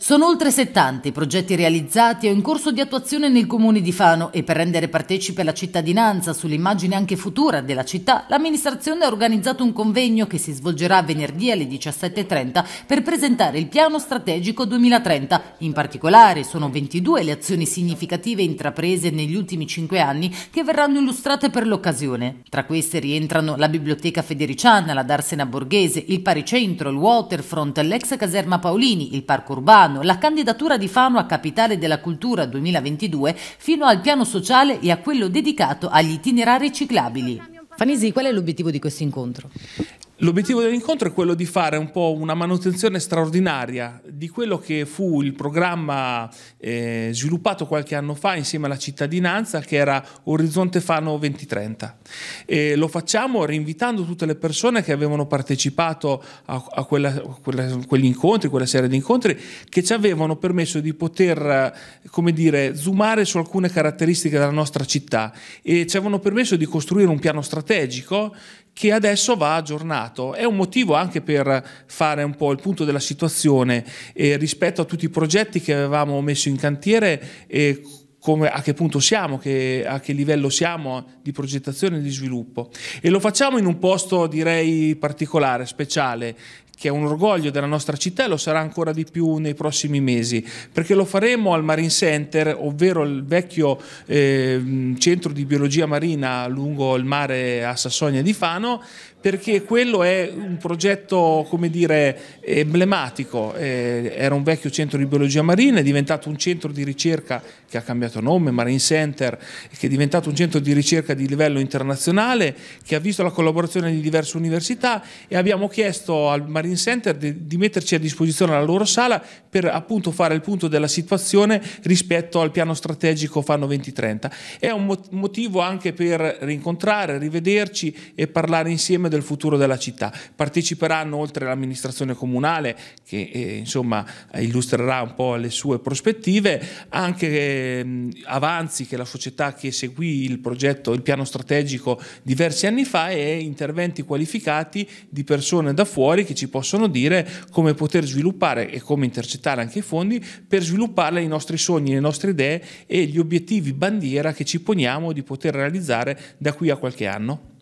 Sono oltre 70 i progetti realizzati o in corso di attuazione nel comune di Fano e per rendere partecipe la cittadinanza sull'immagine anche futura della città, l'amministrazione ha organizzato un convegno che si svolgerà venerdì alle 17.30 per presentare il piano strategico 2030. In particolare sono 22 le azioni significative intraprese negli ultimi 5 anni che verranno illustrate per l'occasione. Tra queste rientrano la Biblioteca Federiciana, la Darsena Borghese, il Paricentro, il Waterfront, l'ex caserma Paolini, il Parco Urbano, Urbano, la candidatura di Fano a Capitale della Cultura 2022 fino al piano sociale e a quello dedicato agli itinerari ciclabili. Fanisi, qual è l'obiettivo di questo incontro? L'obiettivo dell'incontro è quello di fare un po' una manutenzione straordinaria di quello che fu il programma eh, sviluppato qualche anno fa insieme alla cittadinanza che era Orizzonte Fano 2030. E lo facciamo rinvitando tutte le persone che avevano partecipato a, a, quella, a, quella, a quegli incontri, quella serie di incontri, che ci avevano permesso di poter, eh, come dire, zoomare su alcune caratteristiche della nostra città e ci avevano permesso di costruire un piano strategico che adesso va aggiornato. È un motivo anche per fare un po' il punto della situazione eh, rispetto a tutti i progetti che avevamo messo in cantiere. e come, a che punto siamo, che, a che livello siamo di progettazione e di sviluppo. E lo facciamo in un posto direi particolare, speciale, che è un orgoglio della nostra città e lo sarà ancora di più nei prossimi mesi, perché lo faremo al Marine Center, ovvero il vecchio eh, centro di biologia marina lungo il mare a Sassonia di Fano, perché quello è un progetto come dire, emblematico, eh, era un vecchio centro di biologia marina, è diventato un centro di ricerca che ha cambiato nome, Marine Center, che è diventato un centro di ricerca di livello internazionale, che ha visto la collaborazione di diverse università e abbiamo chiesto al Marine all'In Center di, di, metterci a disposizione la loro sala per appunto fare il punto della situazione rispetto al piano strategico Fanno 2030. È un motivo anche per rincontrare, rivederci e parlare insieme del futuro della città. Parteciperanno oltre all'amministrazione comunale che eh, insomma illustrerà un po' le sue prospettive, anche eh, Avanzi che è la società che seguì il progetto, il piano strategico diversi anni fa e interventi qualificati di persone da fuori che ci possono possono dire come poter sviluppare e come intercettare anche i fondi per sviluppare i nostri sogni, le nostre idee e gli obiettivi bandiera che ci poniamo di poter realizzare da qui a qualche anno.